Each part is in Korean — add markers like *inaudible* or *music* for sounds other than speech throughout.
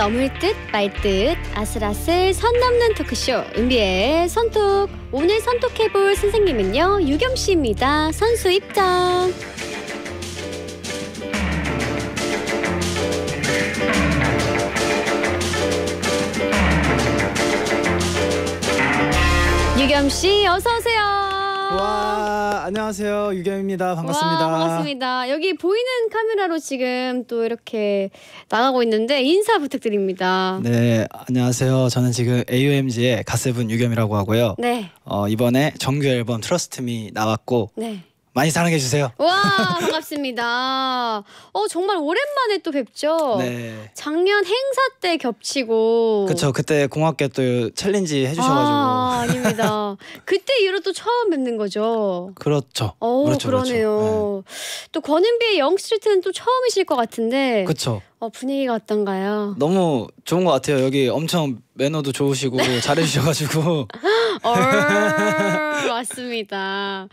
넘을 듯 말듯 아슬아슬 선 넘는 토크쇼 은비의 선톡 오늘 선톡해볼 선생님은요 유겸 씨입니다 선수 입장 유겸 씨 어서 오세요. 안녕하세요. 유겸입니다. 반갑습니다. 와, 반갑습니다. 여기 보이는 카메라로 지금 또 이렇게 나가고 있는데 인사 부탁드립니다. 네, 안녕하세요. 저는 지금 AOMG의 가세븐 유겸이라고 하고요. 네. 어, 이번에 정규 앨범 트러스트미 나왔고 네. 많이 사랑해 주세요. 와 반갑습니다. 어 정말 오랜만에 또 뵙죠. 네. 작년 행사 때 겹치고. 그쵸 그때 공학계또 챌린지 해주셔가지고. 아, 아닙니다. 그때 이후로 또 처음 뵙는 거죠. 그렇죠. 어 그렇죠, 그렇죠. 그러네요. 그렇죠. 네. 또 권은비의 영스트리트는 또 처음이실 것 같은데. 그쵸. 어, 분위기가 어떤가요? 너무 좋은 것 같아요. 여기 엄청 매너도 좋으시고 *laughs* 잘해주셔가지고. 얼, *laughs* 맞습니다.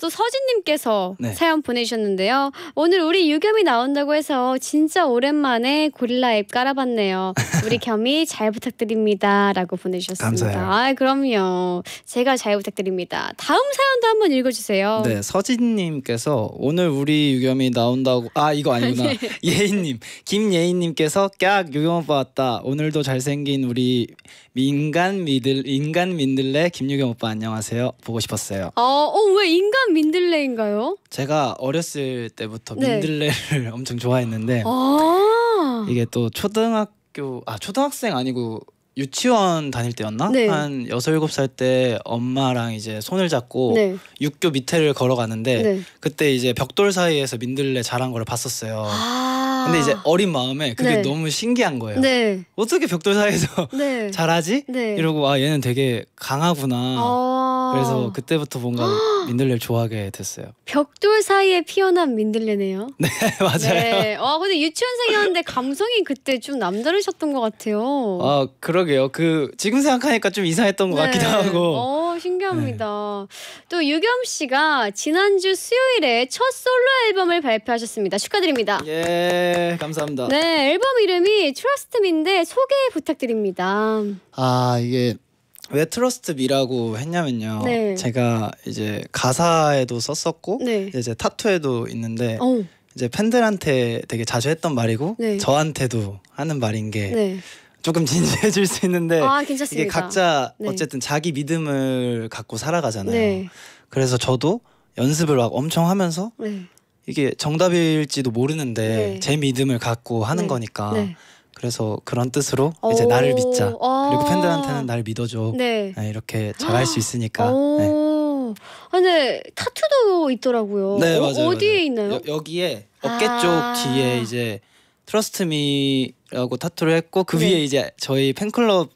또 서진님께서 네. 사연 보내주셨는데요. 오늘 우리 유겸이 나온다고 해서 진짜 오랜만에 고릴라 앱 깔아봤네요. 우리 *laughs* 겸이 잘 부탁드립니다. 라고 보내주셨습니다. 감사해요. 아, 그럼요. 제가 잘 부탁드립니다. 다음 사연도 한번 읽어주세요. 네, 서진님께서 오늘 우리 유겸이 나온다고. 아, 이거 아니구나. 네. 예인님. 김 신예인님께서 깍 유경 오빠 왔다. 오늘도 잘생긴 우리 민간 민들 인간 민들레 김유경 오빠 안녕하세요. 보고 싶었어요. 아, 어왜 인간 민들레인가요? 제가 어렸을 때부터 네. 민들레를 *laughs* 엄청 좋아했는데 아 이게 또 초등학교 아 초등학생 아니고 유치원 다닐 때였나? 네. 한 6, 7살때 엄마랑 이제 손을 잡고 네. 육교 밑에를 걸어가는데 네. 그때 이제 벽돌 사이에서 민들레 자란 거를 봤었어요. 아 근데 이제 어린 마음에 그게 네. 너무 신기한 거예요. 네. 어떻게 벽돌 사이에서 *laughs* 네. 자라지? 이러고 아 얘는 되게 강하구나. 아 그래서 그때부터 뭔가 *gasps* 민들레를 좋아하게 됐어요. 벽돌 사이에 피어난 민들레네요. *laughs* 네 맞아요. 네. 아 근데 유치원생이었는데 감성이 그때 좀 남다르셨던 것 같아요. 아 그러 게 그러게요. 그 지금 생각하니까 좀 이상했던 것 네. 같기도 하고. 어 신기합니다. 네. 또 유겸 씨가 지난주 수요일에 첫 솔로 앨범을 발표하셨습니다. 축하드립니다. 예 감사합니다. 네 앨범 이름이 트러스트미인데 소개 부탁드립니다. 아 이게 왜 트러스트 미라고 했냐면요. 네. 제가 이제 가사에도 썼었고 네. 이제 타투에도 있는데. 오. 어. 이제 팬들한테 되게 자주 했던 말이고 네. 저한테도 하는 말인 게 네. 조금 *laughs* 진지해질 수 있는데 아, 이게 각자 네. 어쨌든 자기 믿음을 갖고 살아가잖아요. 네. 그래서 저도 연습을 막 엄청 하면서 네. 이게 정답일지도 모르는데 네. 제 믿음을 갖고 하는 네. 거니까 네. 그래서 그런 뜻으로 이제 나를 믿자 아. 그리고 팬들한테는 나를 믿어줘 이렇게 잘할 수 있으니까. 아, 근데 타투도 있더라고요. 네, 어, 맞아요, 어, 디에 있나요? 여, 기에 어깨 아쪽 아. 뒤에 이제 트러스트 미 라고 타투를 했고 그 네. 위에 이제 저희 팬클럽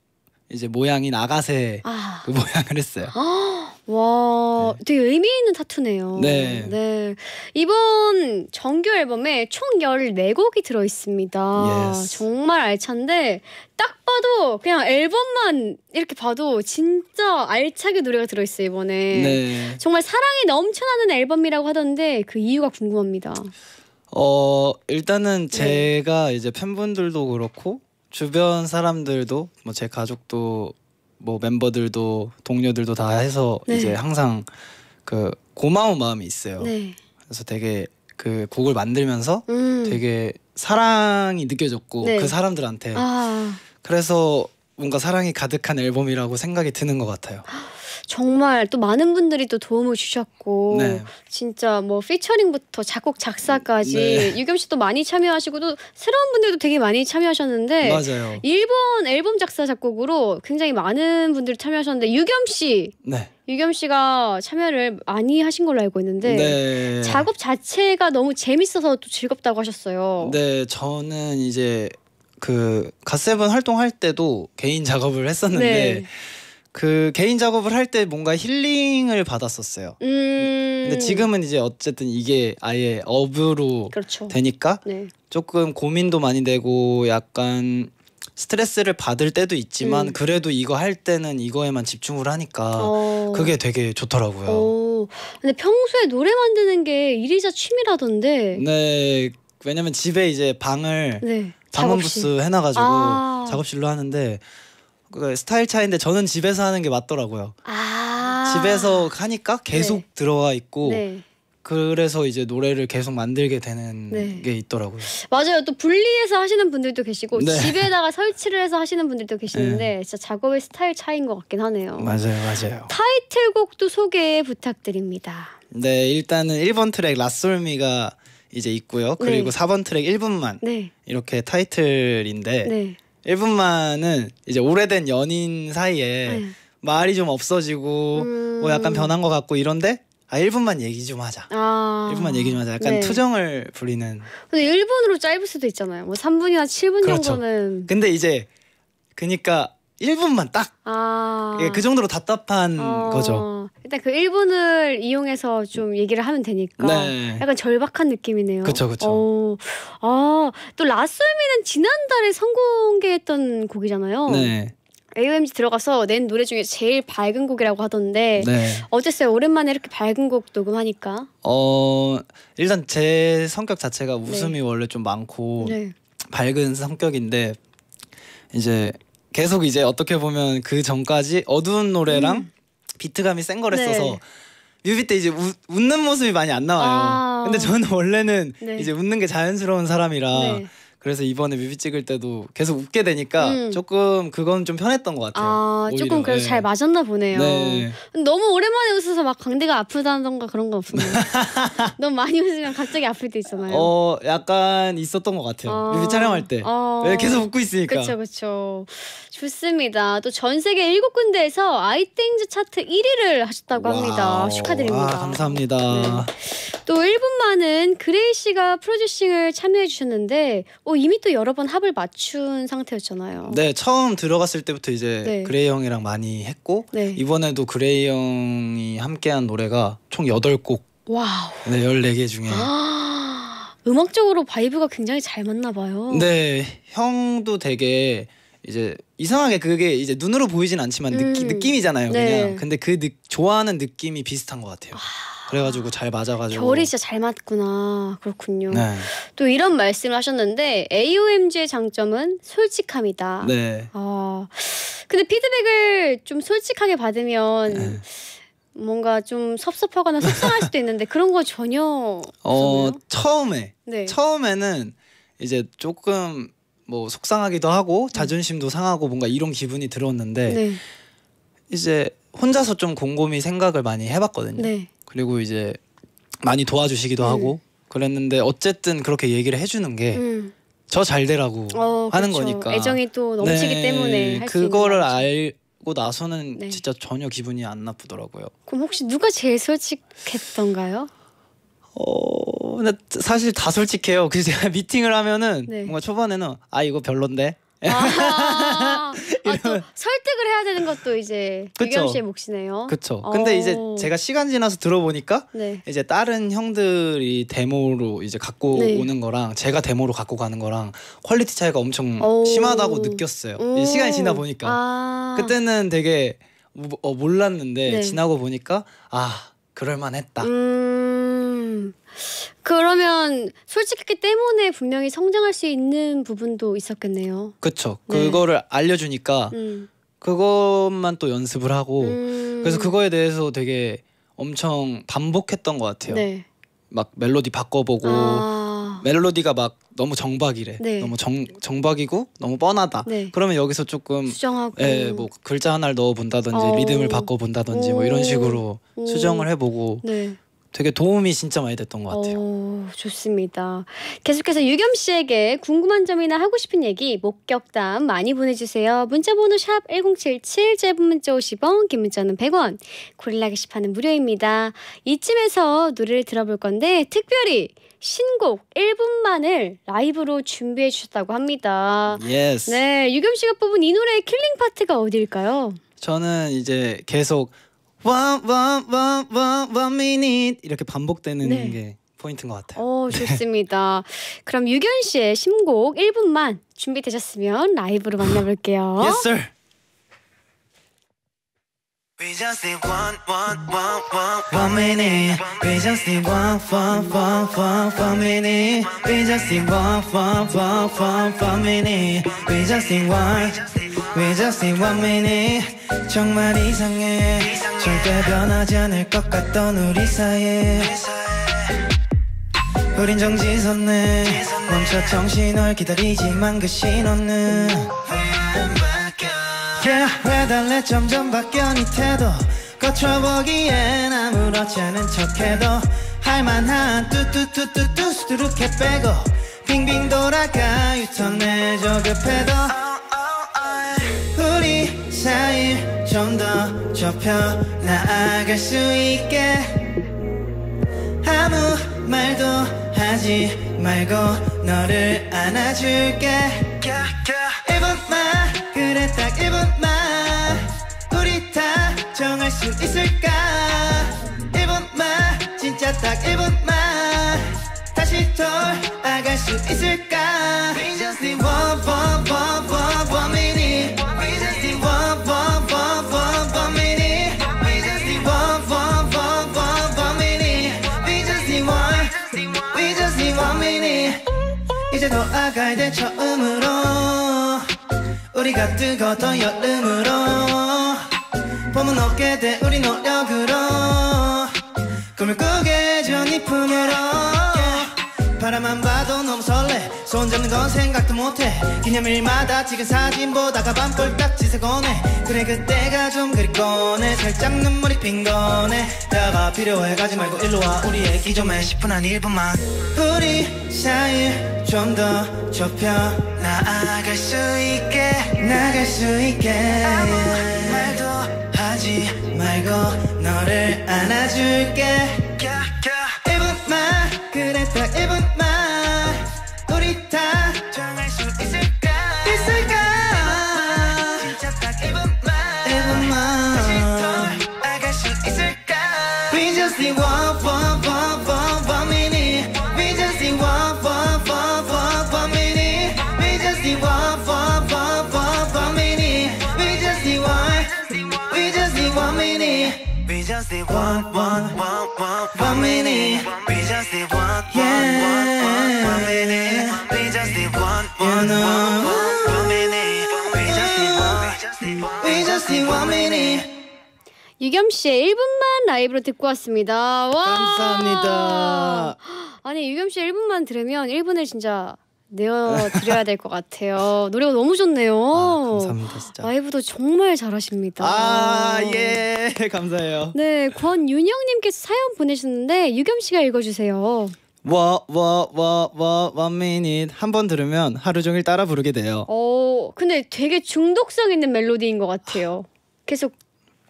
이제 모양이 나가세 아. 그 모양을 했어요. 아, 와, 네. 되게 의미 있는 타투네요. 네. 네. 이번 정규 앨범에 총 14곡이 들어 있습니다. 예스. 정말 알찬데 딱 봐도 그냥 앨범만 이렇게 봐도 진짜 알차게 노래가 들어 있어요, 이번에. 네. 정말 사랑이 넘쳐나는 앨범이라고 하던데 그 이유가 궁금합니다. 어 일단은 네. 제가 이제 팬분들도 그렇고 주변 사람들도 뭐 제 가족도 뭐 멤버들도 동료들도 다 해서 네. 이제 항상 그 고마운 마음이 있어요. 네. 그래서 되게 그 곡을 만들면서 음. 되게 사랑이 느껴졌고 네. 그 사람들한테 아. 그래서 뭔가 사랑이 가득한 앨범이라고 생각이 드는 것 같아요. 정말 또 많은 분들이 또 도움을 주셨고 네. 진짜 뭐 피처링부터 작곡 작사까지 네. 유겸 씨도 많이 참여하시고 도 새로운 분들도 되게 많이 참여하셨는데 맞아요. 일본 앨범 작사 작곡으로 굉장히 많은 분들이 참여하셨는데 유겸 씨 네. 유겸 씨가 참여를 많이 하신 걸로 알고 있는데 네. 작업 자체가 너무 재밌어서 또 즐겁다고 하셨어요. 네, 저는 이제 그 갓세븐 활동할 때도 개인 작업을 했었는데 네. 그 개인 작업을 할 때 뭔가 힐링을 받았었어요. 음... 근데 지금은 이제 어쨌든 이게 아예 업으로 그렇죠. 되니까 네. 조금 고민도 많이 되고 약간 스트레스를 받을 때도 있지만 음. 그래도 이거 할 때는 이거에만 집중을 하니까 어... 그게 되게 좋더라고요. 어... 근데 평소에 노래 만드는 게 일이자 취미라던데. 네, 왜냐면 집에 이제 방을 네. 방음 부스 해놔가지고 아... 작업실로 하는데 그 스타일 차인데 저는 집에서 하는 게 맞더라고요. 아 집에서 하니까 계속 네. 들어와 있고 네. 그래서 이제 노래를 계속 만들게 되는 네. 게 있더라고요. 맞아요. 또 분리해서 하시는 분들도 계시고 네. 집에다가 설치를 해서 하시는 분들도 계시는데 네. 진짜 작업의 스타일 차이인 것 같긴 하네요. 맞아요. 맞아요. 타이틀곡도 소개 부탁드립니다. 네, 일단은 1번 트랙 라솔미가 이제 있고요. 그리고 네. 4번 트랙 1분만 이렇게 타이틀인데 네. 1분만은 이제 오래된 연인 사이에 네. 말이 좀 없어지고 음... 뭐 약간 음. 변한 것 같고 이런데 아 1분만 얘기 좀 하자. 아... 1분만 얘기 좀 하자. 약간 네. 투정을 부리는. 근데 1분으로 짧을 수도 있잖아요. 뭐 3분이나 7분 그렇죠. 정도는. 근데 이제 그니까 1분만 딱. 아. 예, 그 정도로 답답한 어... 거죠. 일단 그 1분을 이용해서 좀 얘기를 하면 되니까 네. 약간 절박한 느낌이네요. 그렇죠. 그렇죠. 아, 또 라스미는 지난달에 선공개했던 곡이잖아요. 네. AOMG 들어가서 낸 노래 중에 제일 밝은 곡이라고 하던데 네. 어땠어요? 오랜만에 이렇게 밝은 곡 녹음하니까? 어 일단 제 성격 자체가 네. 웃음이 네. 원래 좀 많고 네. 밝은 성격인데 이제 계속 이제 어떻게 보면 그 전까지 어두운 노래랑 음. 비트감이 센 걸 했어서 네. 뮤비 때 이제 우, 웃는 모습이 많이 안 나와요. 아. 근데 저는 원래는 네. 이제 웃는 게 자연스러운 사람이라 네. 그래서 이번에 뮤비 찍을 때도 계속 웃게 되니까 음. 조금 그건 좀 편했던 것 같아요. 아 오히려. 조금 그래서 네. 잘 맞았나 보네요. 네. 너무 오랜만에 웃어서 막 광대가 아프다던가 그런 거 없었나요? *laughs* 너무 많이 웃으면 갑자기 아플 때 있잖아요. 어 약간 있었던 것 같아요. 아 뮤비 촬영할 때아 네, 계속 웃고 있으니까. 그렇죠 그렇죠. 좋습니다. 또 전 세계 일곱 군데에서 아이땡즈 차트 1위를 하셨다고 와 합니다. 축하드립니다. 아, 감사합니다. 네. 또 1분 만은 그레이 씨가 프로듀싱을 참여해 주셨는데. 어, 어, 이미 또 여러 번 합을 맞춘 상태였잖아요. 네, 처음 들어갔을 때부터 이제 네. 그레이 형이랑 많이 했고 네. 이번에도 그레이 형이 함께한 노래가 총 8곡. 와우. 네, 14개 중에 아, 음악적으로 바이브가 굉장히 잘 맞나 봐요. 네, 형도 되게 이제 이상하게 그게 이제 눈으로 보이진 않지만 음. 느끼, 느낌이잖아요, 네. 그냥. 근데 그 느, 좋아하는 느낌이 비슷한 것 같아요. 아. 그래가지고 잘 맞아가지고 결이 진짜 잘 맞구나 그렇군요. 네. 또 이런 말씀을 하셨는데 AOMG의 장점은 솔직함이다. 네. 아 근데 피드백을 좀 솔직하게 받으면 네. 뭔가 좀 섭섭하거나 속상할 수도 있는데 그런 거 전혀 어 없었나요? 처음에 네. 처음에는 이제 조금 뭐 속상하기도 하고 음. 자존심도 상하고 뭔가 이런 기분이 들었는데 네. 이제 혼자서 좀 곰곰이 생각을 많이 해봤거든요. 네. 그리고 이제 많이 도와주시기도 음. 하고 그랬는데 어쨌든 그렇게 얘기를 해주는 게 음. 저잘 되라고 어, 하는 그렇죠. 거니까 애정이 또 넘치기 네, 때문에 그거를 알고 나서는 네. 진짜 전혀 기분이 안 나쁘더라고요. 그럼 혹시 누가 제일 솔직했던가요? 어, 근데 사실 다 솔직해요. 그래서 제가 *laughs* 미팅을 하면은 네. 뭔가 초반에는 아 이거 별론데 아, *laughs* 아, 또 설득을 해야 되는 것도 이제 그쵸. 유겸 씨의 몫이네요. 그렇죠. 근데 어. 이제 제가 시간 지나서 들어보니까 네. 이제 다른 형들이 데모로 이제 갖고 네. 오는 거랑 제가 데모로 갖고 가는 거랑 퀄리티 차이가 엄청 심하다고 느꼈어요. 이제 음. 시간이 지나 보니까 아 그때는 되게 어, 몰랐는데 네. 지나고 보니까 아 그럴만했다. 음 그러면 솔직했기 때문에 분명히 성장할 수 있는 부분도 있었겠네요. 그쵸. 네. 그거를 알려주니까 음. 그것만 또 연습을 하고 음. 그래서 그거에 대해서 되게 엄청 반복했던 것 같아요. 네. 막 멜로디 바꿔보고 아. 멜로디가 막 너무 정박이래. 네. 너무 정 정박이고 너무 뻔하다. 네. 그러면 여기서 조금 수정하고 예, 뭐 글자 하나를 넣어 본다든지 어. 리듬을 바꿔 본다든지 뭐 이런 식으로 오. 수정을 해 보고 네. 되게 도움이 진짜 많이 됐던 것 같아요. 오, 좋습니다. 계속해서 유겸 씨에게 궁금한 점이나 하고 싶은 얘기, 목격담 많이 보내주세요. 문자번호 샵 1077, 짧은 문자 50원, 긴 문자는 100원, 고릴라 게시판은 무료입니다. 이쯤에서 노래를 들어볼 건데 특별히 신곡 1분만을 라이브로 준비해 주셨다고 합니다. y e 네, 유겸 씨가 뽑은 이 노래의 킬링 파트가 어디일까요? 저는 이제 계속 one one o 이렇게 반복되는 네. 게 포인트인 것 같아요. 오, 어, 네. 좋습니다. 그럼 유견 씨의 신곡 1분만 준비되셨으면 라이브로 만나볼게요. yes sir. We just need one, one, one, one, one minute. We just need one, one, one, one, one minute. We just need one, one, one, one, one minute. We just need one. We just need one minute. 정말 이상해. 절대 변하지 않을 것 같던 우리 사이. 우린 정지선네 멈춰 정신을 기다리지만 그 신호는. yeah. 왜 달래 점점 바뀌어 니 태도 거쳐보기엔 아무렇지 않은 척해도 할만한 뚜뚜뚜뚜뚜 수두룩해 빼고 빙빙 돌아가 유턴 내줘 급해도 그 우리 사이 좀 더 좁혀 나아갈 수 있게 아무 말도 하지 말고 너를 안아줄게 그래 딱 1분만 우리 다 정할 수 있을까 1분만 진짜 딱 1분만 다시 돌아갈 수 있을까 We just need one, one, one, one 우리가 뜨거웠 여름으로 봄은 없게 돼 우리 노력으로 꿈을 꾸게 어때 손잡는 건 생각도 못해 기념일마다 찍은 사진보다 가방 꼴딱 지새거네 그래 그때가 좀 그립거네 살짝 눈물이 핀 거네 대가 필요해 가지 말고 일로 와 우리 얘기 좀 해 10분 한 1분만 우리 사이 좀 더 좁혀 나아갈 수 있게 나갈 수 있게 아무 말도 하지 말고 너를 안아줄게 1분만 그랬다 1분만 We just need one one one one one minute We just need one one one one one minute We just need one one one one one minute We just need one We just need one minute We just need one one one one one minute We just need one wanna We just need one minute 유겸 씨의 1분만 라이브로 듣고 왔습니다. 와! 감사합니다. 아니 유겸 씨 1분만 들으면 1분을 진짜 내어 드려야 될 것 같아요. 노래가 너무 좋네요. 아, 감사합니다, 진짜. 라이브도 정말 잘하십니다. 아, 예. *laughs* 감사해요. 네, 권윤영님께서 사연 보내셨는데 유겸 씨가 읽어주세요. 와와와와 원미닛 한번 들으면 하루 종일 따라 부르게 돼요. 어, 근데 되게 중독성 있는 멜로디인 것 같아요. 계속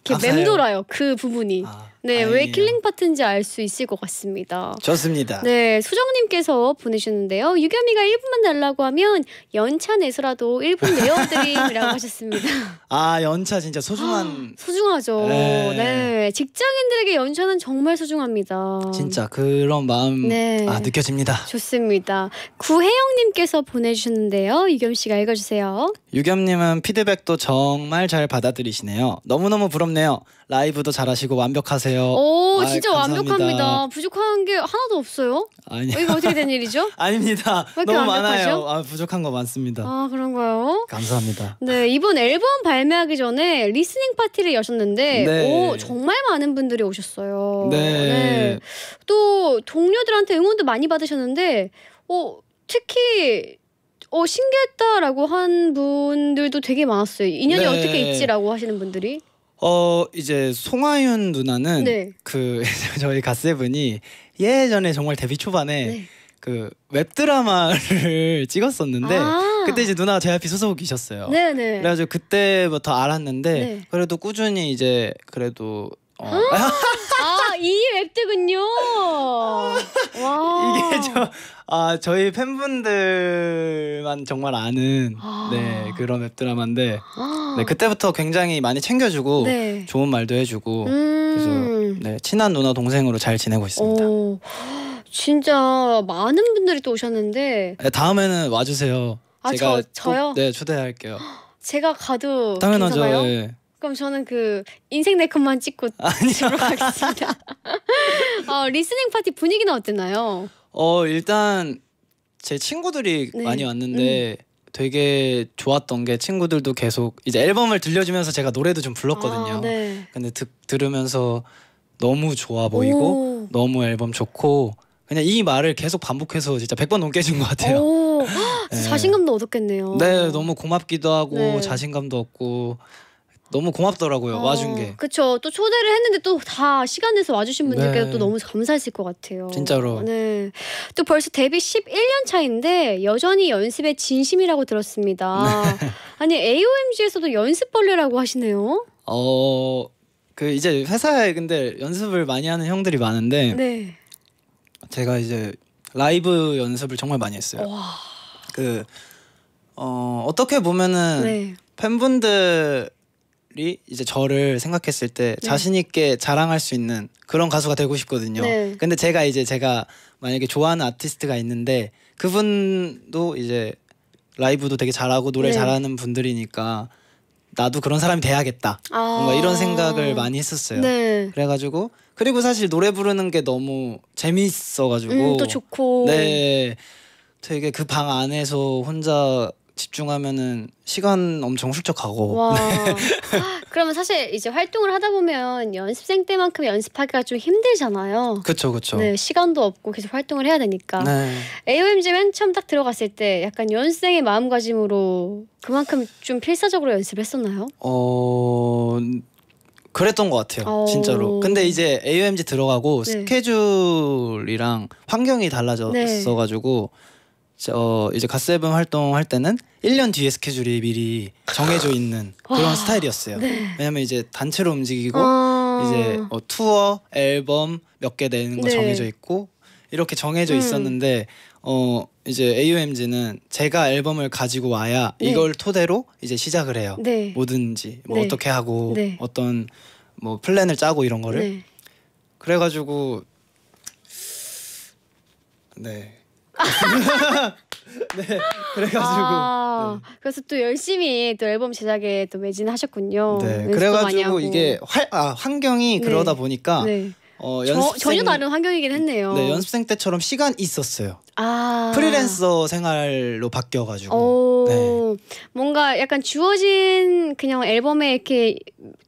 이렇게 감사해요. 아, 맴돌아요 그 부분이. 아. 네, 아유. 왜 킬링 파트인지 알 수 있을 것 같습니다. 좋습니다. 네, 수정님께서 보내셨는데요 유겸이가 1분만 달라고 하면 연차 내서라도 1분 내어드림이라고 *laughs* 하셨습니다. 아, 연차 진짜 소중한. 아, 소중하죠. 네. 네. 직장인들에게 연차는 정말 소중합니다. 진짜 그런 마음 네. 아, 느껴집니다. 좋습니다. 구혜영님께서 보내주셨는데요. 유겸씨가 읽어주세요. 유겸님은 피드백도 정말 잘 받아들이시네요. 너무너무 부럽네요. 라이브도 잘하시고 완벽하세요. 오아 진짜 감사합니다. 완벽합니다. 부족한 게 하나도 없어요. 아니 어, 이거 어떻게 된 일이죠? *laughs* 아닙니다. 너무 완벽하죠? 많아요. 아, 부족한 거 많습니다. 아 그런가요? 감사합니다. 네 이번 앨범 발매하기 전에 리스닝 파티를 여셨는데 네. 오 정말 많은 분들이 오셨어요. 네. 네. 또 동료들한테 응원도 많이 받으셨는데 어 특히 어 신기했다라고 한 분들도 되게 많았어요. 인연이 네. 어떻게 있지라고 하시는 분들이. 어 이제 송하윤 누나는 네. 그 *laughs* 저희 갓세븐이 예전에 정말 데뷔 초반에 네. 그 웹드라마를 *laughs* 찍었었는데 아 그때 이제 누나가 제 앞이 소속이셨어요. 네네. 그래가지고 그때부터 알았는데 네. 그래도 꾸준히 이제 그래도 어 아. *laughs* 이 웹툰은요. 이게 저 아, 저희 팬분들만 정말 아는 아. 네, 그런 웹드라마인데 아. 네, 그때부터 굉장히 많이 챙겨주고 네. 좋은 말도 해주고 음. 그래서 네, 친한 누나 동생으로 잘 지내고 있습니다. 오. 진짜 많은 분들이 또 오셨는데 네, 다음에는 와주세요. 아, 제가 저, 요 네, 초대할게요. 제가 가도 당연하죠. 괜찮아요? 네. 그럼 저는 그 인생 네컷만 찍고 집으 *laughs* 가겠습니다. *laughs* 어, 리스닝 파티 분위기는 어땠나요? 어 일단 제 친구들이 네. 많이 왔는데 음. 되게 좋았던 게 친구들도 계속 이제 앨범을 들려주면서 제가 노래도 좀 불렀거든요. 아, 네. 근데 듣, 들으면서 너무 좋아 보이고 오. 너무 앨범 좋고 그냥 이 말을 계속 반복해서 진짜 100번 넘게 해준 것 같아요. *laughs* 네. 자신감도 얻었겠네요. 네, 너무 고맙기도 하고 네. 자신감도 얻고 너무 고맙더라고요 어, 와준 게. 그쵸. 또 초대를 했는데 또 다 시간 내서 와주신 분들께도 네. 또 너무 감사했을 것 같아요. 진짜로. 네. 또 벌써 데뷔 11년 차인데 여전히 연습에 진심이라고 들었습니다. 네. *laughs* 아니 AOMG에서도 연습벌레라고 하시네요. 어. 그 이제 회사에 근데 연습을 많이 하는 형들이 많은데 네. 제가 이제 라이브 연습을 정말 많이 했어요. 그 어, 어떻게 보면은 네. 팬분들 이 이제 저를 생각했을 때 네. 자신 있게 자랑할 수 있는 그런 가수가 되고 싶거든요. 네. 근데 제가 이제 제가 만약에 좋아하는 아티스트가 있는데 그분도 이제 라이브도 되게 잘하고 노래 네. 잘하는 분들이니까 나도 그런 사람이 돼야겠다. 아 뭔가 이런 생각을 많이 했었어요. 네. 그래가지고 그리고 사실 노래 부르는 게 너무 재밌어가지고 음, 또 좋고 네 되게 그 방 안에서 혼자 집중하면은 시간 엄청 훌쩍 가고. 네. *laughs* 그러면 사실 이제 활동을 하다 보면 연습생 때만큼 연습하기가 좀 힘들잖아요. 그렇죠, 그렇죠. 네, 시간도 없고 계속 활동을 해야 되니까. 네. AOMG 맨 처음 딱 들어갔을 때 약간 연습생의 마음가짐으로 그만큼 좀 필사적으로 연습했었나요? 어. 그랬던 것 같아요, 어. 진짜로. 근데 이제 AOMG 들어가고 네. 스케줄이랑 환경이 달라졌어가지고 네. 어 이제 갓세븐 활동할 때는 1년 뒤에 스케줄이 미리 정해져 있는 그런 와, 스타일이었어요. 네. 왜냐면 이제 단체로 움직이고 어... 이제 어, 투어, 앨범 몇개 내는 거 네. 정해져 있고 이렇게 정해져 음. 있었는데 어 이제 AUMG는 제가 앨범을 가지고 와야 네. 이걸 토대로 이제 시작을 해요. 네. 뭐든지 뭐 네. 어떻게 하고 네. 어떤 뭐 플랜을 짜고 이런 거를 그래가지고 네. *laughs* 네, 그래가지고 아, 네. 그래서 또 열심히 또 앨범 제작에 또 매진하셨군요. 네, 네 그래가지고 이게 화, 아, 환경이 네. 그러다 보니까 네. 어, 연습생, 저, 전혀 다른 환경이긴 했네요. 네, 연습생 때처럼 시간 있었어요. 아. 프리랜서 생활로 바뀌어가지고. 오, 네. 뭔가 약간 주어진 그냥 앨범에 이렇게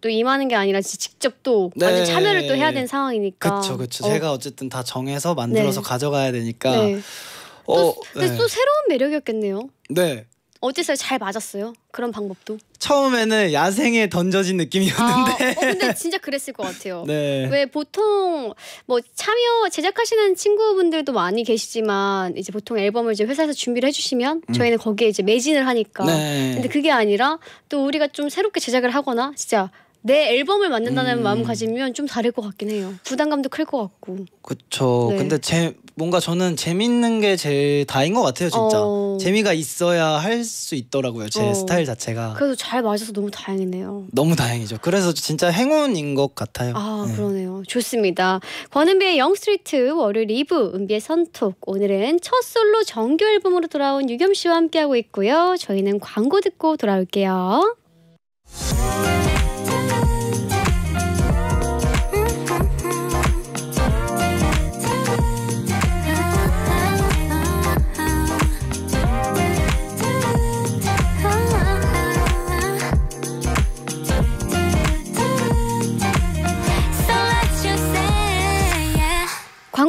또 임하는 게 아니라 직접 또 네. 완전 참여를 또 해야 되는 상황이니까. 그렇죠, 그렇죠. 어. 제가 어쨌든 다 정해서 만들어서 네. 가져가야 되니까. 네. 어, 또, 네. 또 새로운 매력이었겠네요. 네. 어째서 잘 맞았어요? 그런 방법도. 처음에는 야생에 던져진 느낌이었는데. 아, 어, 근데 *laughs* 진짜 그랬을 것 같아요. 네. 왜 보통 뭐 참여 제작하시는 친구분들도 많이 계시지만 이제 보통 앨범을 이제 회사에서 준비를 해주시면 음. 저희는 거기에 이제 매진을 하니까. 네. 근데 그게 아니라 또 우리가 좀 새롭게 제작을 하거나 진짜 내 앨범을 만든다는 음. 마음가짐이면 좀 다를 것 같긴 해요. 부담감도 클 것 같고. 그쵸. 네. 근데 제 뭔가 저는 재밌는 게 제일 다인 것 같아요, 진짜. 어... 재미가 있어야 할 수 있더라고요, 제 어... 스타일 자체가. 그래도 잘 맞아서 너무 다행이네요. 너무 다행이죠. 그래서 진짜 행운인 것 같아요. 아, 네. 그러네요. 좋습니다. 권은비의 영스트리트 월요일 2부 은비의 선톡. 오늘은 첫 솔로 정규 앨범으로 돌아온 유겸 씨와 함께하고 있고요. 저희는 광고 듣고 돌아올게요.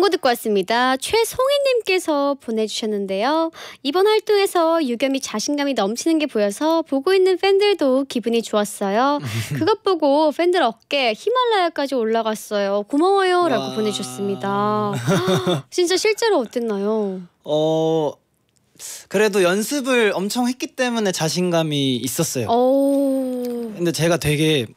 광고 듣고 왔습니다. 최송희님께서 보내주셨는데요. 이번 활동에서 유겸이 자신감이 넘치는 게 보여서 보고 있는 팬들도 기분이 좋았어요. *laughs* 그것 보고 팬들 어깨 히말라야까지 올라갔어요. 고마워요. 라고 보내주셨습니다. *gasps* 진짜 실제로 어땠나요? 어... 그래도 연습을 엄청 했기 때문에 자신감이 있었어요. 근데 제가 되게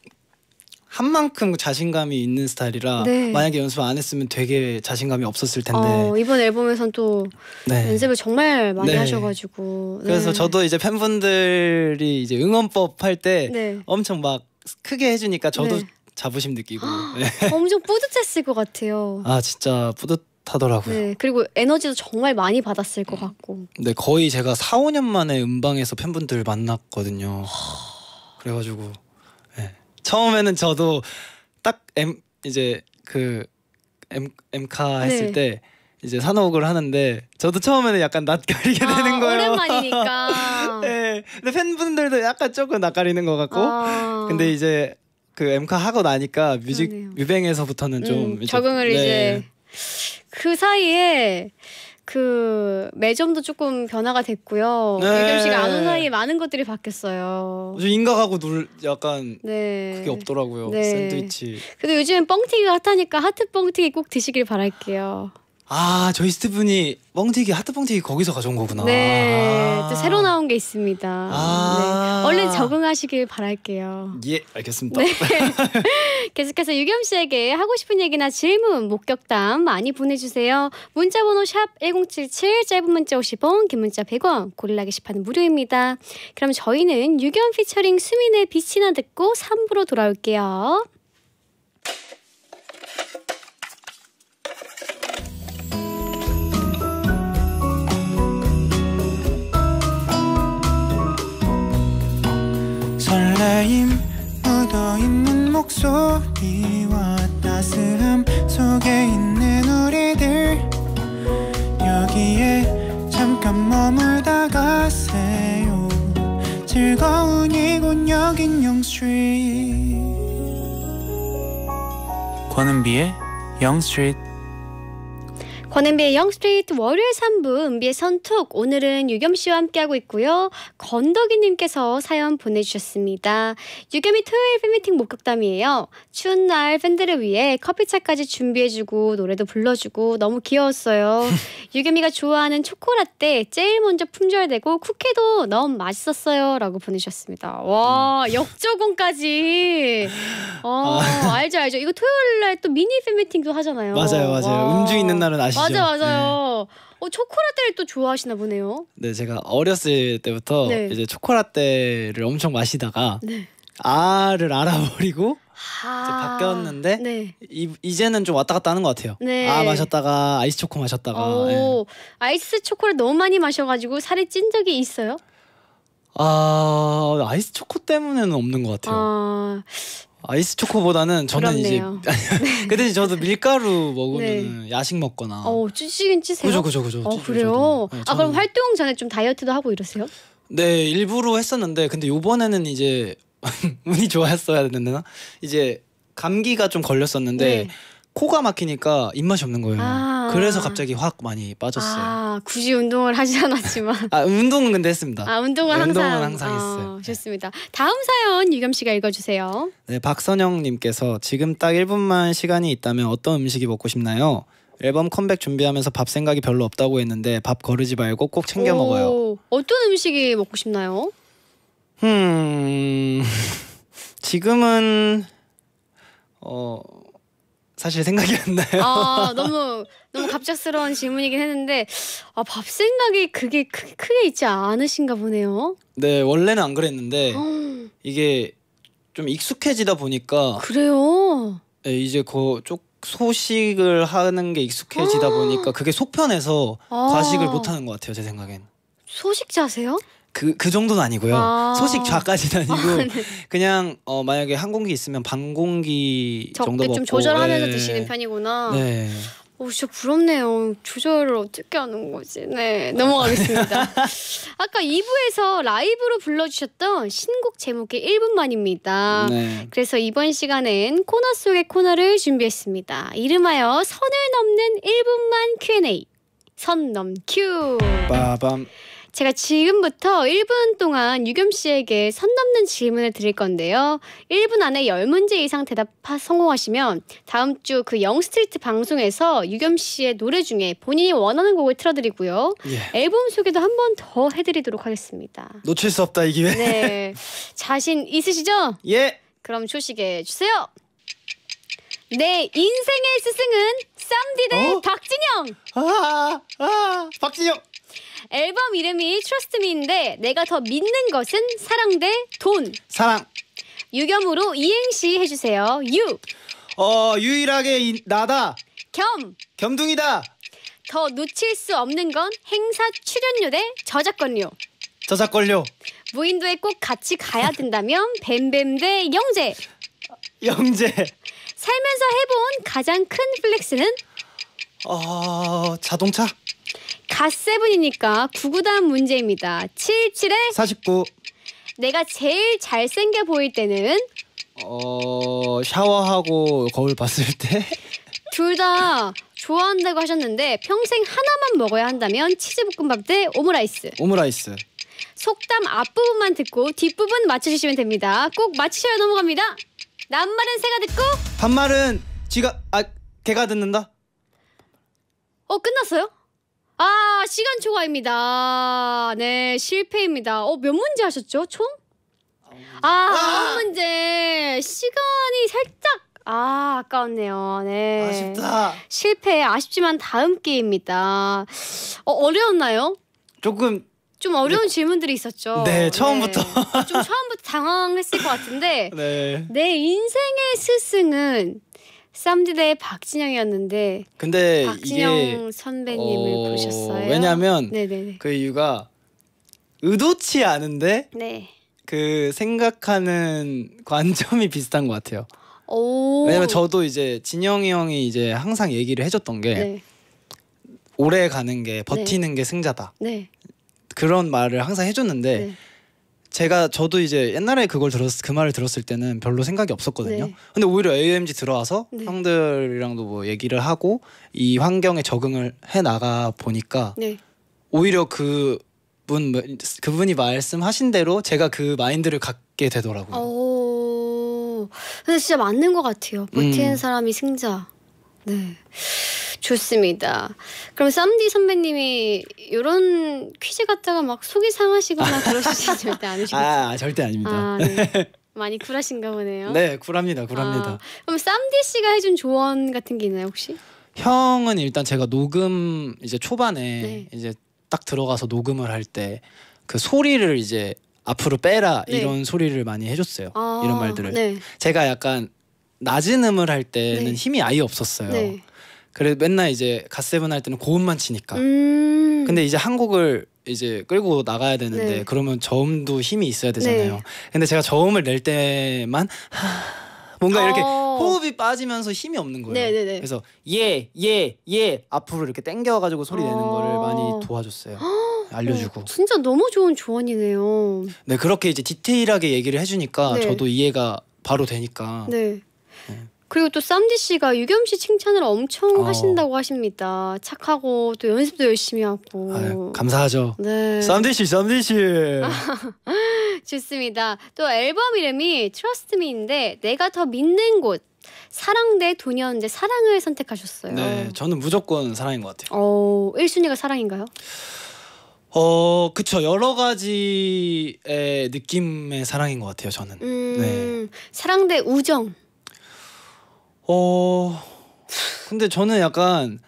한 만큼 자신감이 있는 스타일이라 네. 만약에 연습 안 했으면 되게 자신감이 없었을 텐데 어, 이번 앨범에선 또 네. 연습을 정말 많이 네. 하셔가지고 네. 그래서 저도 이제 팬분들이 이제 응원법 할때 네. 엄청 막 크게 해주니까 저도 네. 자부심 느끼고 아, *laughs* 엄청 뿌듯했을 것 같아요. 아 진짜 뿌듯. 하더라고요. 네, 그리고 에너지도 정말 많이 받았을 것 같고. 네, 거의 제가 4, 5년 만에 음방에서 팬분들 만났거든요. 그래가지고 처음에는 저도 딱 M 이제 그 M M카 했을 네. 때 이제 산호옥을 하는데 저도 처음에는 약간 낯가리게 아, 되는 거예요. 오랜만이니까. *laughs* 네. 근데 팬분들도 약간 조금 낯가리는 것 같고. 아. 근데 이제 그 M카 하고 나니까 뮤직 그러네요. 뮤뱅에서부터는 좀 음, 이제 적응을 네. 이제 그 사이에 그 매점도 조금 변화가 됐고요. 네. 일경 씨가 안온 사이에 많은 것들이 바뀌었어요. 요즘 인각하고 놀 약간 네. 그게 없더라고요. 네. 샌드위치. 근데 요즘엔 뻥튀기가 핫하니까 하트 뻥튀기 꼭 드시길 바랄게요. 아저희스트 분이 뻥튀기 하트 뻥튀기 거기서 가져온 거구나. 네, 또 새로 아. 나온 게 있습니다. 아~ 네. 얼른 적응하시길 바랄게요. 예, 알겠습니다. 네. *laughs* 계속해서 유겸 씨에게 하고 싶은 얘기나 질문, 목격담 많이 보내주세요. 문자번호 샵 #1077 짧은 문자 50원, 긴 문자 100원, 고릴라 게시판은 무료입니다. 그럼 저희는 유겸 피처링 수민의 빛이나 듣고 3부로 돌아올게요. 설임 묻어있는 목소리와 따스함 속에 있는 우리들 여기에 잠깐 머물다가 세요 즐거운 이곳 여긴 영스트리트 권은비의 영스트리트 권은비의 영스트레이트 월요일 3부 은비의 선톡 오늘은 유겸씨와 함께하고 있고요. 건덕이님께서 사연 보내주셨습니다. 유겸이 토요일 팬미팅 목격담이에요. 추운 날 팬들을 위해 커피차까지 준비해주고 노래도 불러주고 너무 귀여웠어요. *laughs* 유겸이가 좋아하는 초코라떼 제일 먼저 품절되고 쿠키도 너무 맛있었어요 라고 보내주셨습니다. 와 음. 역조공까지 어, 아. 알죠 알죠 이거 토요일 날 또 미니 팬미팅도 하잖아요. 맞아요 맞아요 와. 음주 있는 날은 아시죠? 맞아 맞아요. 네. 어 초코라떼를 또 좋아하시나 보네요. 네 제가 어렸을 때부터 네. 이제 초코라떼를 엄청 마시다가 아를 네. 알아버리고 아 바뀌었는데 네. 이, 제는좀 왔다 갔다 하는 것 같아요. 네. 아 마셨다가 아이스 초코 마셨다가 네. 아이스 초코를 너무 많이 마셔가지고 살이 찐 적이 있어요? 아 아이스 초코 때문에는 없는 것 같아요. 아, 아이스 초코보다는 저는 부럽네요. *laughs* 네. 이제 그대 저도 밀가루 먹으면 네. 야식 먹거나 어, 찌시긴 찌세요? 그죠 그죠 그죠. 어, 그래요? 네, 아 저는- 그럼 활동 전에 좀 다이어트도 하고 이러세요? 네 일부러 했었는데 근데 요번에는 이제 *laughs* 운이 좋았어야 되나 이제 감기가 좀 걸렸었는데 네. 코가 막히니까 입맛이 없는 거예요. 아 그래서 갑자기 확 많이 빠졌어요. 아, 굳이 운동을 하지 않았지만. 아, 운동은 근데 했습니다. 아, 운동은 항상. 운동은 항상 아, 했어요. 어, 좋습니다. 다음 사연 유겸 씨가 읽어주세요. 네, 박선영 님께서 지금 딱 1분만 시간이 있다면 어떤 음식이 먹고 싶나요? 앨범 컴백 준비하면서 밥 생각이 별로 없다고 했는데 밥 거르지 말고 꼭 챙겨 오, 먹어요. 어떤 음식이 먹고 싶나요? 음 *laughs* 지금은 어 사실 생각이 안 나요. 아 너무 너무 갑작스러운 질문이긴 했는데 아, 밥 생각이 그게 크, 크게 있지 않으신가 보네요. 네 원래는 안 그랬는데 어. 이게 좀 익숙해지다 보니까 그래요. 네, 이제 그쪽 소식을 하는 게 익숙해지다 아. 보니까 그게 속편해서 아. 과식을 못 하는 것 같아요 제 생각엔. 소식자세요? 그, 그 정도는 아니고요. 아~ 소식좌까지는 아, 아니고 아, 네. 그냥 어, 만약에 항공기 있으면 반공기 정도 먹고 좀 조절하면서 네. 드시는 편이구나. 네. 오, 어, 진짜 부럽네요. 조절을 어떻게 하는 거지? 네, 넘어가겠습니다. *laughs* 아까 2부에서 라이브로 불러주셨던 신곡 제목의 1분만입니다. 네. 그래서 이번 시간엔 코너 속의 코너를 준비했습니다. 이름하여 선을 넘는 1분만 Q&A. 선넘 Q. 빠밤. 제가 지금부터 1분 동안 유겸 씨에게 선 넘는 질문을 드릴 건데요. 1분 안에 10문제 이상 대답 성공하시면 다음 주 그 영스트리트 방송에서 유겸 씨의 노래 중에 본인이 원하는 곡을 틀어드리고요. 예. 앨범 소개도 한 번 더 해드리도록 하겠습니다. 놓칠 수 없다 이 기회. 네. *laughs* 자신 있으시죠? 예. 그럼 초식해 주세요. 내 인생의 스승은 쌈디 대 어? 박진영. 아, 아, 박진영. 앨범 이름이 Trust Me인데 내가 더 믿는 것은 사랑 대 돈. 사랑. 유겸으로 이행시 해주세요. 유. 어 유일하게 이, 나다. 겸. 겸둥이다. 더 놓칠 수 없는 건 행사 출연료 대 저작권료. 저작권료. 무인도에 꼭 같이 가야 된다면 *laughs* 뱀뱀 대 영재. 영재. 살면서 해본 가장 큰 플렉스는? 어 자동차. 갓세븐이니까 구구단 문제입니다. 77에 49 내가 제일 잘생겨 보일 때는 어 샤워하고 거울 봤을 때 둘 다 좋아한다고 하셨는데 평생 하나만 먹어야 한다면 치즈볶음밥 대 오므라이스. 오므라이스 속담 앞부분만 듣고 뒷부분 맞춰주시면 됩니다. 꼭 맞추셔야 넘어갑니다. 낱말은 새가 듣고 반말은 지가 아 개가 듣는다 어 끝났어요? 아, 시간 초과입니다. 네, 실패입니다. 어, 몇 문제 하셨죠? 총? 아, 아, 아홉 문제. 시간이 살짝 아, 아까웠네요. 네. 아쉽다. 실패 아쉽지만 다음 게임입니다 어, 어려웠나요? 조금 좀 어려운 네. 질문들이 있었죠. 네, 네. 처음부터. 네. 좀 처음부터 당황했을 것 같은데. *laughs* 네. 내 인생의 스승은 쌈디대의 박진영이었는데 근데 박진영 선배님을 어... 보셨어요? 왜냐면 네네그 이유가 의도치 않은데 네. 그 생각하는 관점이 비슷한 것 같아요. 왜냐면 저도 이제 진영이 형이 이제 항상 얘기를 해줬던 게 네. 오래 가는 게 버티는 네. 게 승자다. 네. 그런 말을 항상 해줬는데 네. 제가 저도 이제 옛날에 그걸 들었 그 말을 들었을 때는 별로 생각이 없었거든요. 네. 근데 오히려 AMG 들어와서 네. 형들이랑도 뭐 얘기를 하고 이 환경에 적응을 해 나가 보니까 네. 오히려 그 분 그분이 말씀하신 대로 제가 그 마인드를 갖게 되더라고요. 오, 어, 근데 진짜 맞는 것 같아요. 버티는 음. 사람이 승자. 네. 좋습니다. 그럼 쌈디 선배님이 이런 퀴즈 갖다가 막 속이 상하시거나 아. 그러시지 절대 않으시겠죠? 아 절대 아닙니다. 아, 네. *laughs* 많이 쿨하신가 보네요. 네, 쿨합니다, 쿨합니다. 아, 그럼 쌈디 씨가 해준 조언 같은 게 있나요 혹시? 형은 일단 제가 녹음 이제 초반에 네. 이제 딱 들어가서 녹음을 할 때 그 소리를 이제 앞으로 빼라 네. 이런 소리를 많이 해줬어요. 아, 이런 말들을. 네. 제가 약간 낮은 음을 할 때는 네. 힘이 아예 없었어요. 네. 그래 맨날 이제 갓세븐 할 때는 고음만 치니까. 음. 근데 이제 한국을 이제 끌고 나가야 되는데 네. 그러면 저음도 힘이 있어야 되잖아요. 네. 근데 제가 저음을 낼 때만 뭔가 이렇게 어. 호흡이 빠지면서 힘이 없는 거예요. 네네네. 네, 네. 그래서 예, 예, 예 앞으로 이렇게 땡겨가지고 소리 내는 어. 거를 많이 도와줬어요. 알려주고. 어, 진짜 너무 좋은 조언이네요. 네 그렇게 이제 디테일하게 얘기를 해주니까 네. 저도 이해가 바로 되니까. 네. 네. 그리고 또 쌈디 씨가 유겸 씨 칭찬을 엄청 어. 하신다고 하십니다. 착하고 또 연습도 열심히 하고. 아유, 감사하죠. 네. 쌈디 씨, 쌈디 씨. *laughs* 좋습니다. 또 앨범 이름이 Trust Me인데 내가 더 믿는 곳. 사랑 대 돈이었는데 사랑을 선택하셨어요. 네, 저는 무조건 사랑인 것 같아요. 어, 1순위가 사랑인가요? 어, 그쵸. 여러 가지의 느낌의 사랑인 것 같아요, 저는. 음, 네. 사랑 대 우정. 어 근데 저는 약간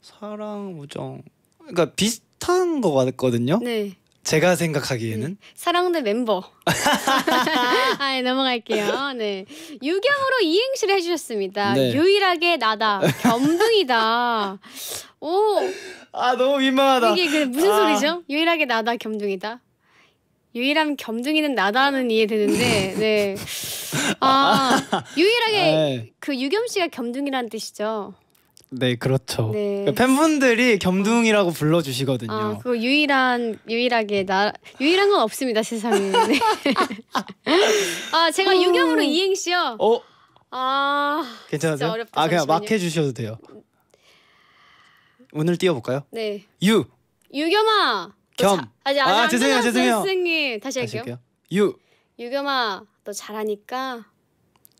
사랑 우정 그러니까 비슷한 거 같거든요. 네. 제가 생각하기에는 네. 사랑대 멤버. *laughs* 아, 예, 넘어갈게요. 네. 유경으로 이행시를 해주셨습니다. 네. 유일하게 나다. 겸둥이다. 오. 아 너무 민망하다. 이게 그 무슨 아. 소리죠? 유일하게 나다 겸둥이다. 유일한 겸둥이는 나다는 이해되는데 네. *laughs* 아, 아, 유일하게 아, 네. 그 유겸 씨가 겸둥이라는 뜻이죠. 네, 그렇죠. 네. 그러니까 팬분들이 겸등이라고 불러 주시거든요. 아, 그 유일한 유일하게 나 유일한 건 없습니다, 세상에. 네. *laughs* 아, 제가 음. 유겸으로 이행시요. 어? 아. 괜찮으요 아, 그냥 막 해 주셔도 돼요. 오늘 띄워 볼까요? 네. 유. 유겸아. 겸. 자, 아직 아직 아, 안 죄송해요, 죄송해요. 스승님. 다시 할게요. 할게요. 유 유겸아, 너 잘하니까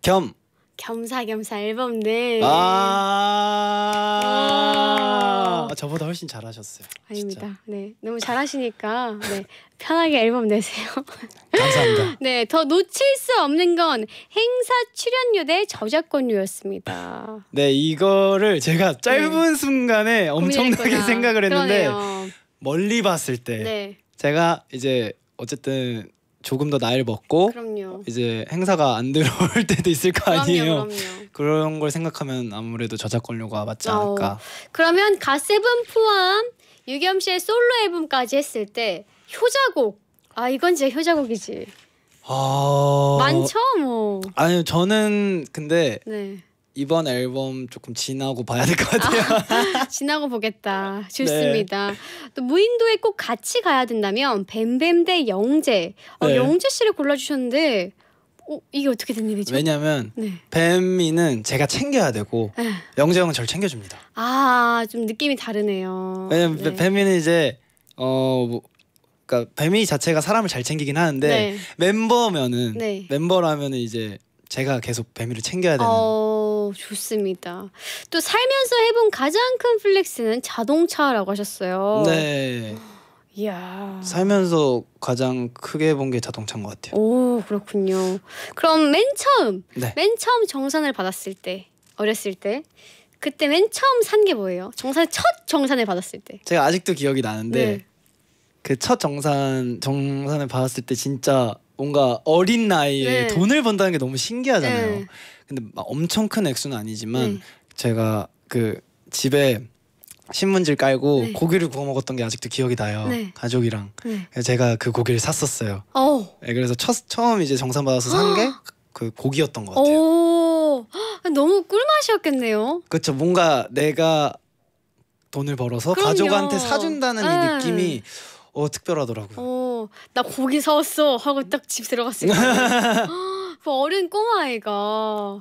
겸. 겸사겸사 앨범 내. 아. 어. 아 저보다 훨씬 잘하셨어요. 아닙니다. 진짜. 네, 너무 잘하시니까 네 편하게 앨범 내세요. *laughs* 감사합니다. 네, 더 놓칠 수 없는 건 행사 출연료 대 저작권료였습니다. 네, 이거를 제가 네. 짧은 순간에 엄청나게 고민했구나. 생각을 했는데 그러네요. 멀리 봤을 때 네. 제가 이제 어쨌든 조금 더 나이를 먹고 그럼요. 이제 행사가 안 들어올 *laughs* 때도 있을 거 아니에요. 그럼요, 그런걸 생각하면 아무래도 저작권료가 맞지 어. 않을까. 그러면 가세븐 포함 유겸 씨의 솔로 앨범까지 했을 때 효자곡 아 이건 진짜 효자곡이지. 아 어... 많죠 뭐. 아니요 저는 근데 네. 이번 앨범 조금 지나고 봐야 될 것 같아요. 아, *laughs* 지나고 보겠다. 좋습니다. 네. 또 무인도에 꼭 같이 가야 된다면 뱀뱀 대 영재. 어, 네. 영재 씨를 골라주셨는데 어, 이게 어떻게 된 일이죠? 왜냐하면 네. 뱀이는 제가 챙겨야 되고 에휴. 네. 영재 형은 절 챙겨줍니다. 아 좀 느낌이 다르네요. 왜냐면 네. 뱀이는 이제 어. 뭐, 그러니까 뱀이 자체가 사람을 잘 챙기긴 하는데 네. 멤버면은 네. 멤버라면은 이제 제가 계속 뱀이를 챙겨야 되는 어... 좋습니다. 또 살면서 해본 가장 큰 플렉스는 자동차라고 하셨어요. 네. 이야. 살면서 가장 크게 본게 자동차인 것 같아요. 오 그렇군요. 그럼 맨 처음, 네. 맨 처음 정산을 받았을 때, 어렸을 때, 그때 맨 처음 산 게 뭐예요? 정산 첫 정산을 받았을 때. 제가 아직도 기억이 나는데 네. 그첫 정산 정산을 받았을 때 진짜 뭔가 어린 나이에 네. 돈을 번다는 게 너무 신기하잖아요. 네. 근데 엄청 큰 액수는 아니지만 네. 제가 그 집에 신문지 를 깔고 네. 고기를 구워 먹었던 게 아직도 기억이 나요. 네. 가족이랑 네. 제가 그 고기를 샀었어요. 네, 그래서 첫, 처음 이제 정산 받아서 산 게그 아. 고기였던 것 같아요. 오, 너무 꿀맛이었겠네요. 그렇죠. 뭔가 내가 돈을 벌어서 그럼요. 가족한테 사준다는 이 네. 느낌이 어 특별하더라고요. 오, 나 고기 사왔어 하고 딱 집 들어갔을 때. *laughs* 그어른 꼬마아이가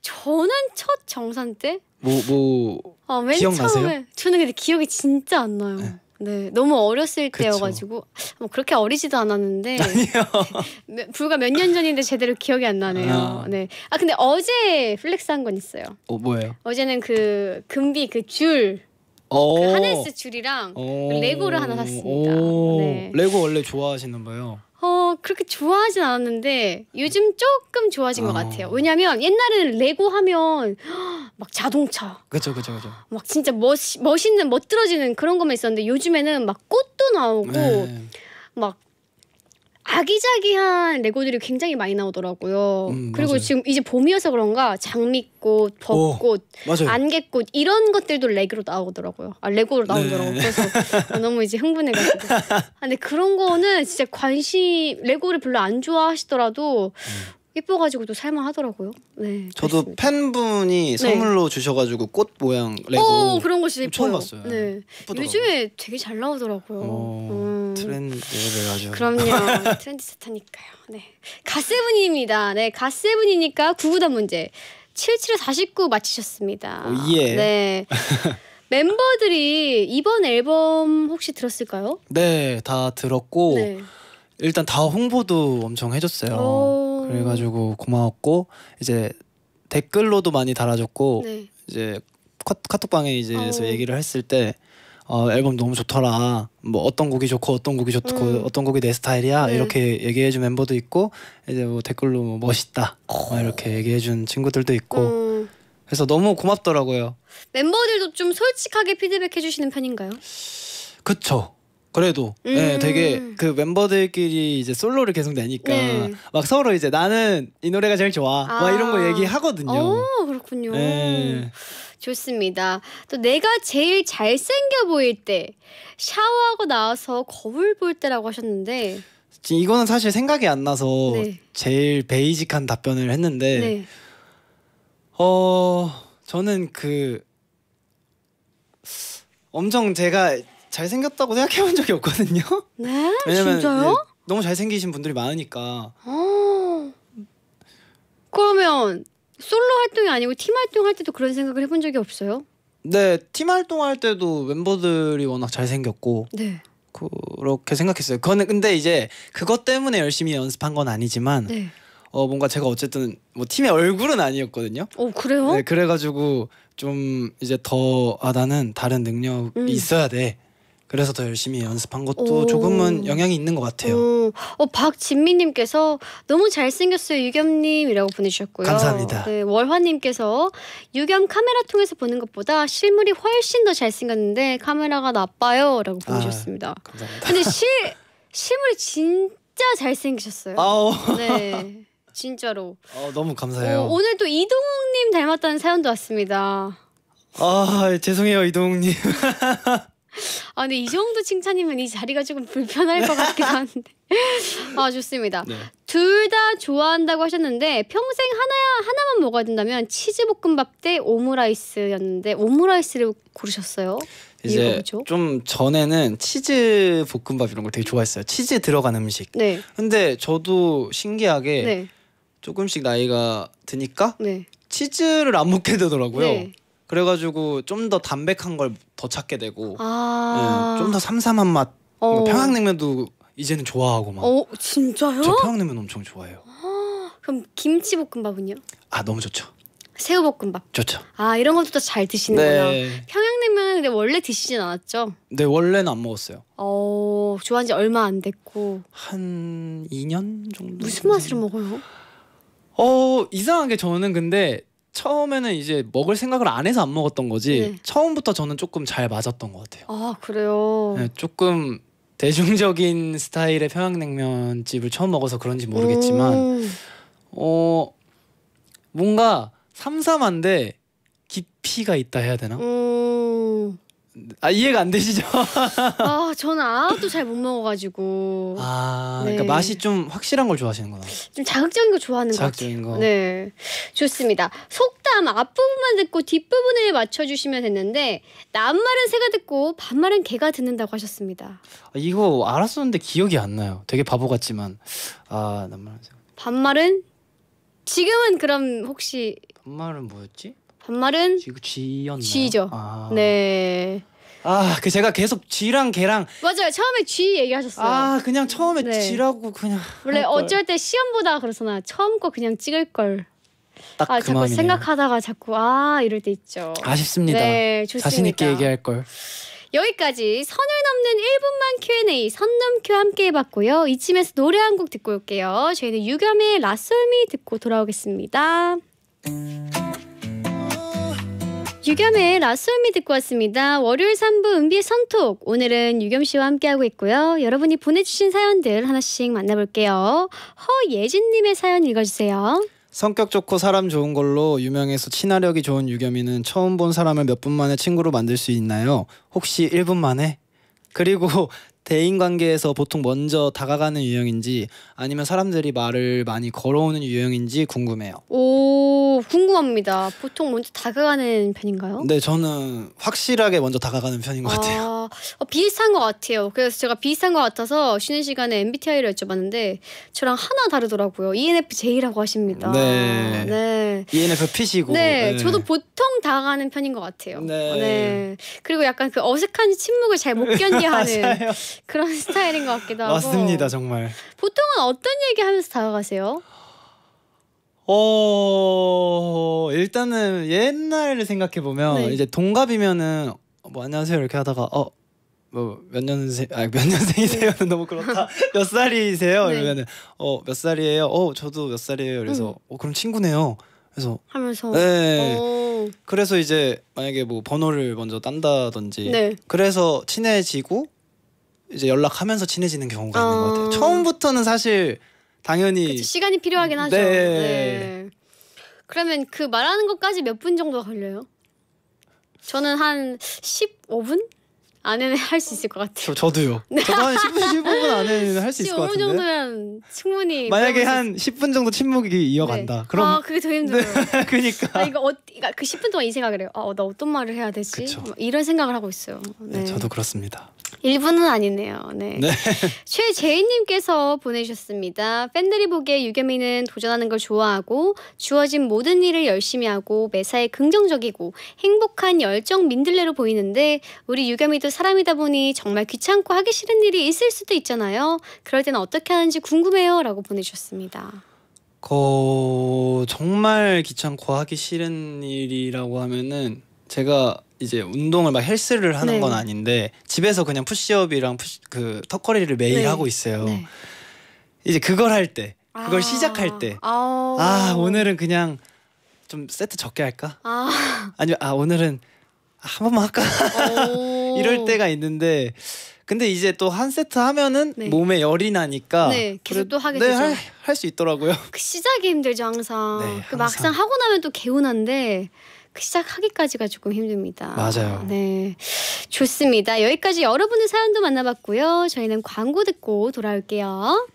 전환 첫 정산 때? 뭐, 뭐. 아, 맨 기억나세요? 처음에. 저는 근데 기억이 진짜 안 나요. 네. 네, 너무 어렸을 때여가지고 뭐 그렇게 어리지도 않았는데 *laughs* *laughs* 불과 몇 년 전인데 제대로 기억이 안 나네요. 아. 네, 아 근데 어제 플렉스한 건 있어요. 어 뭐예요? 어제는 그 금비 그 줄. 어. 그 하네스 줄이랑 어. 레고를 하나 샀습니다. 네. 레고 원래 좋아하시는 거예요? 어 그렇게 좋아하진 않았는데 요즘 조금 좋아진 어. 것 같아요. 왜냐하면 옛날에는 레고 하면 막 자동차, 그죠 그죠 그죠. 막 진짜 멋 멋있는 멋들어지는 그런 것만 있었는데 요즘에는 막 꽃도 나오고 네. 막 아기자기한 레고들이 굉장히 많이 나오더라고요. 음, 그리고 맞아요. 지금 이제 봄이어서 그런가 장미꽃, 벚꽃, 오, 안개꽃 이런 것들도 레고로 나오더라고요. 아 레고로 네. 나오더라고요. 네. 그래서 *laughs* 아, 너무 이제 흥분해가지고. 아, 근데 그런 거는 진짜 관심 레고를 별로 안 좋아하시더라도 음. 예뻐가지고 도 살만하더라고요. 네. 저도 그렇습니다. 팬분이 네. 선물로 네. 주셔가지고 꽃 모양 레고 오, 그런 거진 예뻐요. 봤어요. 네. 예쁘더라고요. 요즘에 되게 잘 나오더라고요. 오, 어, 음. 트렌드를 아주. 그럼요. *laughs* 트렌드 세타니까요. 네. 갓세븐입니다. 네, 갓세븐이니까 구구단 문제 77에 49 맞히셨습니다. 오, 예. 네. *laughs* 멤버들이 이번 앨범 혹시 들었을까요? 네, 다 들었고 네. 일단 다 홍보도 엄청 해줬어요. 오. 그래가지고 고마웠고 이제 댓글로도 많이 달아줬고 네. 이제 카, 톡방에 이제서 어. 얘기를 했을 때 어, 앨범 너무 좋더라. 뭐 어떤 곡이 좋고 어떤 곡이 좋고 음. 어떤 곡이 내 스타일이야 네. 이렇게 얘기해준 멤버도 있고 이제 뭐 댓글로 뭐 멋있다 어. 이렇게 얘기해준 친구들도 있고 음. 그래서 너무 고맙더라고요. 멤버들도 좀 솔직하게 피드백해주시는 편인가요? 그쵸. 그래도 예, 음. 네, 되게 그 멤버들끼리 이제 솔로를 계속 내니까 네. 막 서로 이제 나는 이 노래가 제일 좋아 아. 막 이런 거 얘기하거든요. 오, 그렇군요. 네. 좋습니다. 또 내가 제일 잘생겨 보일 때 샤워하고 나와서 거울 볼 때라고 하셨는데 지금 이거는 사실 생각이 안 나서 네. 제일 베이직한 답변을 했는데 네. 어 저는 그 엄청 제가 잘생겼다고 생각해 본 적이 없거든요. 네? *laughs* 왜냐면, 진짜요? 예, 너무 잘생기신 분들이 많으니까. 어. 그러면 솔로 활동이 아니고 팀 활동할 때도 그런 생각을 해본 적이 없어요? 네, 팀 활동할 때도 멤버들이 워낙 잘생겼고. 네. 그렇게 생각했어요. 그거는 근데 이제 그것 때문에 열심히 연습한 건 아니지만 네. 어 뭔가 제가 어쨌든 뭐 팀의 얼굴은 아니었거든요. 어 그래요? 네, 그래가지고 좀 이제 더아 나는 다른 능력이 음. 있어야 돼. 그래서 더 열심히 연습한 것도 오. 조금은 영향이 있는 것 같아요. 오. 음. 어, 박진미님께서 너무 잘생겼어요 유겸님이라고 보내주셨고요. 감사합니다. 네, 월화님께서 유겸 카메라 통해서 보는 것보다 실물이 훨씬 더 잘생겼는데 카메라가 나빠요라고 아, 보내주셨습니다. 아, 감사합니다. 근데 실 실물이 진짜 잘생기셨어요. 아오. 어. 네. 진짜로. 어, 너무 감사해요. 오, 어, 오늘 또 이동욱님 닮았다는 사연도 왔습니다. 아 죄송해요 이동욱님. *laughs* *laughs* 아 근데 이 정도 칭찬이면 이 자리가 조금 불편할 것 같기도 한데. *laughs* 아 좋습니다. 네. 둘다 좋아한다고 하셨는데 평생 하나야 하나만 먹어야 된다면 치즈 볶음밥 대 오므라이스였는데 오므라이스를 고르셨어요. 이제 뭐좀 전에는 치즈 볶음밥 이런 걸 되게 좋아했어요. 치즈 들어간 음식. 네. 근데 저도 신기하게 네. 조금씩 나이가 드니까 네. 치즈를 안 먹게 되더라고요. 네. 그래가지고 좀 더 담백한 걸 더 찾게 되고 아~ 네, 예, 좀더 삼삼한 맛 뭐 어. 평양냉면도 이제는 좋아하고 막. 어 진짜요? 저 평양냉면 엄청 좋아해요. 아, 그럼 김치볶음밥은요? 아 너무 좋죠. 새우볶음밥. 좋죠. 아 이런 것도 잘 드시는구나. 네. 평양냉면은 근데 원래 드시진 않았죠? 네 원래는 안 먹었어요. 어 좋아한 지 얼마 안 됐고 한 2년 정도. 무슨 맛으로 먹어요? 어 이상하게 저는 근데 처음에는 이제 먹을 생각을 안 해서 안 먹었던 거지 네. 처음부터 저는 조금 잘 맞았던 것 같아요. 아 그래요. 네, 조금 대중적인 스타일의 평양냉면 집을 처음 먹어서 그런지 모르겠지만 어 뭔가 삼삼한데 깊이가 있다 해야 되나? 음... 아 이해가 안 되시죠? *laughs* 아 *laughs* 저는 아도 잘 못 먹어가지고. 아 그러니까 네. 그러니까 맛이 좀 확실한 걸 좋아하시는구나. 좀 자극적인 거 좋아하는 자극적인 거. 네 좋습니다. 속담 앞부분만 듣고 뒷부분에 맞춰주시면 되는데 남말은 새가 듣고 반말은 개가 듣는다고 하셨습니다. 아, 이거 알았었는데 기억이 안 나요. 되게 바보 같지만 아 남말은 반말은 지금은 그럼 혹시 반말은 뭐였지? 반말은 쥐였나요 그 지죠. 아. 네. 아, 그 제가 계속 쥐랑 개랑 맞아요. 처음에 쥐 얘기하셨어요. 아, 그냥 처음에 쥐라고 네. 그냥 원래 어쩔 때 시험 보다 그러잖아. 처음 거 그냥 찍을 걸. 딱 아, 그 자꾸 마음이네요. 생각하다가 자꾸 아 이럴 때 있죠. 아쉽습니다. 네, 좋습니다. 자신 있게 얘기할 걸. 여기까지 선을 넘는 1분만 Q&A 선넘큐 함께 해봤고요. 이쯤에서 노래 한 곡 듣고 올게요. 저희는 유겸의 라솔미 듣고 돌아오겠습니다. 유겸의 라스미 듣고 왔습니다. 월요일 3부 은비의 선톡. 오늘은 유겸 씨와 함께하고 있고요. 여러분이 보내주신 사연들 하나씩 만나볼게요. 허예진님의 사연 읽어주세요. 성격 좋고 사람 좋은 걸로 유명해서 친화력이 좋은 유겸이는 처음 본 사람을 몇 분 만에 친구로 만들 수 있나요? 혹시 1분 만에? 그리고 대인 관계에서 보통 먼저 다가가는 유형인지 아니면 사람들이 말을 많이 걸어오는 유형인지 궁금해요. 오 궁금합니다. 보통 먼저 다가가는 편인가요? 네, 저는 확실하게 먼저 다가가는 편인 것 아, 같아요. 어, 비슷한 것 같아요. 그래서 제가 비슷한 것 같아서 쉬는 시간에 MBTI를 여쭤봤는데 저랑 하나 다르더라고요. ENFJ라고 하십니다. 네. 네. ENFP시고. 네, 네. 저도 보통 다가가는 편인 것 같아요. 네. 네. 그리고 약간 그 어색한 침묵을 잘 못 견디하는 *laughs* 그런 *laughs* 스타일인 것 같기도 하고 맞습니다 정말 보통은 어떤 얘기 하면서 다가가세요? 어 일단은 옛날을 생각해 보면 네. 이제 동갑이면은 뭐 안녕하세요 이렇게 하다가 어뭐 몇 년생 아 몇 년생이세요 네. *laughs* 너무 그렇다 *laughs* 몇 살이세요 네. 이러면은 어몇 살이에요 어 저도 몇 살이에요 그래서 음. 어 그럼 친구네요 그래서 하면서 네 오. 그래서 이제 만약에 뭐 번호를 먼저 딴다든지 네. 그래서 친해지고 이제 연락하면서 친해지는 경우가 있는 것 같아요. 어. 처음부터는 사실 당연히 그치, 시간이 필요하긴 하죠. 네. 네. 그러면 그 말하는 것까지 몇 분 정도 걸려요? 저는 한 15분 안에는 *laughs* 할 수 있을 것 같아요. 저, 도요 네. 저도 한 10분, 15분 안에는 할 수 있을 것 같은데. 15분 정도면 충분히. 만약에 한 10분 정도 침묵이 네. 이어간다. 네. 그럼 아 그게 더 힘들어요. 네. *laughs* 그러니까. 아, 이거 어, 그러니까 그 10분 동안 이 생각을 해요. 아나 어, 어떤 말을 해야 되지? 이런 생각을 하고 있어요. 네. 네 저도 그렇습니다. 일부는 아니네요. 네. 네. 최재희님께서 보내주셨습니다. 팬들이 보기에 유겸이는 도전하는 걸 좋아하고 주어진 모든 일을 열심히 하고 매사에 긍정적이고 행복한 열정 민들레로 보이는데 우리 유겸이도 사람이다 보니 정말 귀찮고 하기 싫은 일이 있을 수도 있잖아요. 그럴 땐 어떻게 하는지 궁금해요. 라고 보내주셨습니다. 거... 정말 귀찮고 하기 싫은 일이라고 하면은 제가 이제 운동을 막 헬스를 하는 네. 건 아닌데 집에서 그냥 푸시업이랑 푸시, 그 턱걸이를 매일 네. 하고 있어요. 네. 이제 그걸 할 때, 그걸 아. 시작할 때, 아오. 어. 아 오늘은 그냥 좀 세트 적게 할까? 아. 아니면 아 오늘은 한 번만 할까? *laughs* 이럴 때가 있는데 근데 이제 또 한 세트 하면은 네. 몸에 열이 나니까 네, 계속 또 하게 네, 되죠. 할수 있더라고요. 그 시작이 힘들죠 항상. 네, 항상. 그 막상 하고 나면 또 개운한데 시작하기까지가 조금 힘듭니다. 맞아요. 네. 좋습니다. 여기까지 여러분의 사연도 만나봤고요. 저희는 광고 듣고 돌아올게요.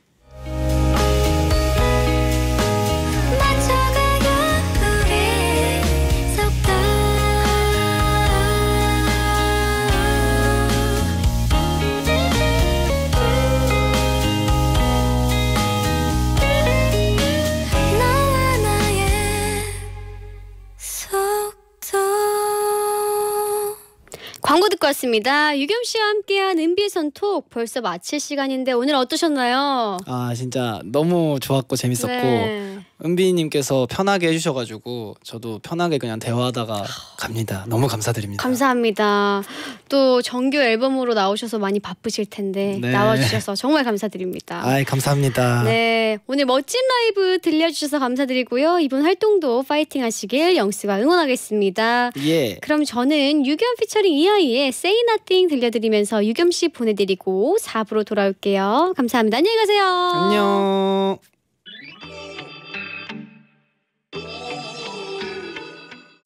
광고 듣고 왔습니다. 유겸 씨와 함께한 은비 선톡 벌써 마칠 시간인데 오늘 어떠셨나요? 아 진짜 너무 좋았고 재밌었고 네. 은비님께서 편하게 해주셔가지고 저도 편하게 그냥 대화하다가 갑니다. 너무 감사드립니다. 감사합니다. 또 정규 앨범으로 나오셔서 많이 바쁘실 텐데 네. 나와주셔서 정말 감사드립니다. 아 감사합니다. 네 오늘 멋진 라이브 들려주셔서 감사드리고요. 이번 활동도 파이팅하시길 영수가 응원하겠습니다. 예. 그럼 저는 유겸 피처링 이하이 샤이니의 Say Nothing 들려드리면서 유겸 씨 보내드리고 4부로 돌아올게요. 감사합니다. 안녕히 가세요. 안녕.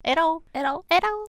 에러 에러 에러